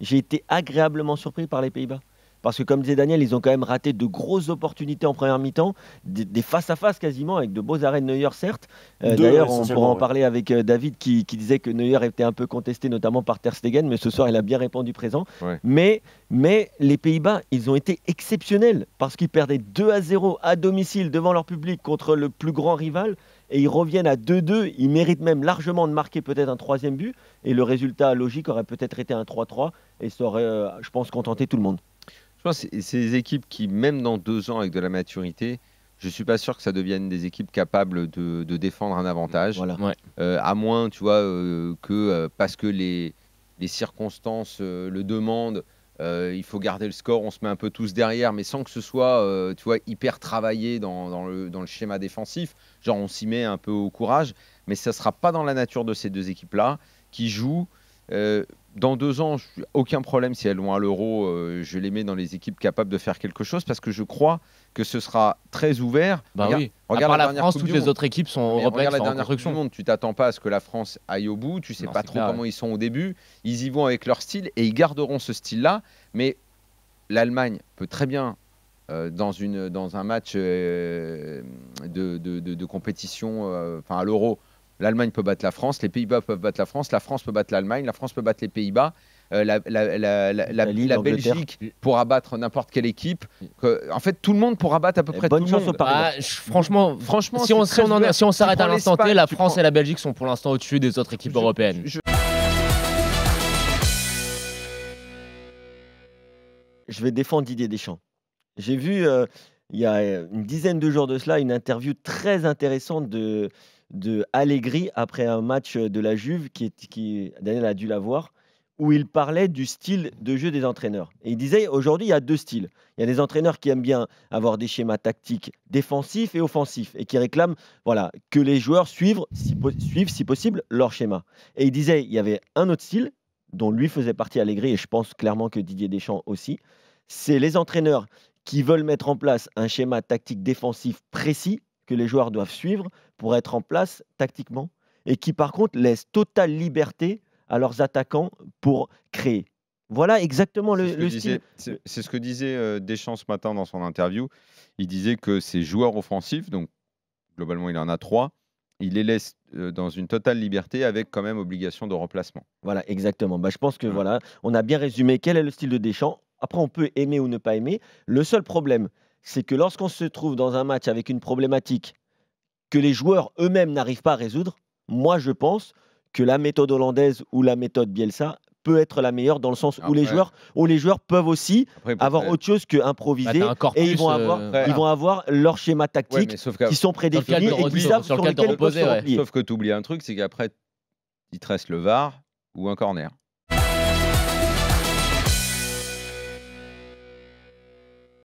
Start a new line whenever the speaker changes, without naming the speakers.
j'ai été agréablement surpris par les Pays-Bas. Parce que comme disait Daniel, ils ont quand même raté de grosses opportunités en première mi-temps, des face-à-face quasiment, avec de beaux arrêts de Neuer, certes. Euh, d'ailleurs, on pourra en parler avec euh, David qui, disait que Neuer était un peu contesté, notamment par Ter Stegen, mais ce soir, il a bien répondu présent. Mais, mais les Pays-Bas, ils ont été exceptionnels parce qu'ils perdaient 2 à 0 à domicile devant leur public contre le plus grand rival et ils reviennent à 2-2. Ils méritent même largement de marquer peut-être un troisième but. Et le résultat logique aurait peut-être été un 3-3 et ça aurait, euh, je pense, contenté tout le monde.
Je pense que ces équipes qui, même dans deux ans avec de la maturité, je ne suis pas sûr que ça devienne des équipes capables de, défendre un avantage. Euh, à moins, tu vois, euh, que parce que les circonstances le demandent, euh, il faut garder le score, on se met un peu tous derrière, mais sans que ce soit euh, tu vois, hyper travaillé dans, le, dans, le, schéma défensif. Genre, on s'y met un peu au courage, mais ça ne sera pas dans la nature de ces deux équipes-là qui jouent euh, dans deux ans, aucun problème si elles vont à l'euro, euh, je les mets dans les équipes capables de faire quelque chose parce que je crois que ce sera très ouvert. Bah regarde, la, France, toutes les autres équipes sont européennes. Regarde la dernière Monde, tu t'attends pas à ce que la France aille au bout, tu sais pas trop comment ils sont au début. Ils y vont avec leur style et ils garderont ce style-là. Mais l'Allemagne peut très bien euh, dans, une, dans un match de, de, compétition, enfin à l'euro, L'Allemagne peut battre la France, les Pays-Bas peuvent battre la France, la France peut battre l'Allemagne, la France peut battre les Pays-Bas. Euh, la, Belgique pourra battre n'importe quelle équipe. en fait, tout le monde pourra battre à peu eh, près tout le monde. ah, franchement, franchement, si on s'arrête à l'instant T, la France et la Belgique sont pour l'instant au-dessus des autres équipes européennes. Je,
vais défendre Didier Deschamps. J'ai vu euh, il y a une dizaine de jours de cela une interview très intéressante de de Allegri après un match de la Juve, qui, Daniel a dû la voir, où il parlait du style de jeu des entraîneurs. Et il disait, aujourd'hui, il y a deux styles. Il y a des entraîneurs qui aiment bien avoir des schémas tactiques défensifs et offensifs, et qui réclament voilà, que les joueurs suivent si, suivent, si possible, leur schéma. Et il disait, il y avait un autre style, dont lui faisait partie Allegri, et je pense clairement que Didier Deschamps aussi, c'est les entraîneurs qui veulent mettre en place un schéma tactique défensif précis que les joueurs doivent suivre pour être en place tactiquement et qui par contre laisse totale liberté à leurs attaquants pour créer. Voilà exactement le, style.
C'est ce que disait euh, Deschamps ce matin dans son interview. Il disait que ses joueurs offensifs, donc globalement il en a trois, il les laisse euh, dans une totale liberté avec quand même obligation de remplacement. Voilà, exactement. Bah, je pense que mmh. voilà, on a bien
résumé quel est le style de Deschamps. Après, on peut aimer ou ne pas aimer. Le seul problème, c'est que lorsqu'on se trouve dans un match avec une problématique que les joueurs eux-mêmes n'arrivent pas à résoudre, moi je pense que la méthode hollandaise ou la méthode Bielsa peut être la meilleure dans le sens où les joueurs les joueurs peuvent aussi avoir autre chose qu'improviser bah, et ils vont euh, avoir ils vont avoir leur schéma tactique qui sont prédéfinis et qui savent sur, lequel ils peuvent Sauf
que tu oublies un truc, c'est qu'après il te reste le VAR ou un corner.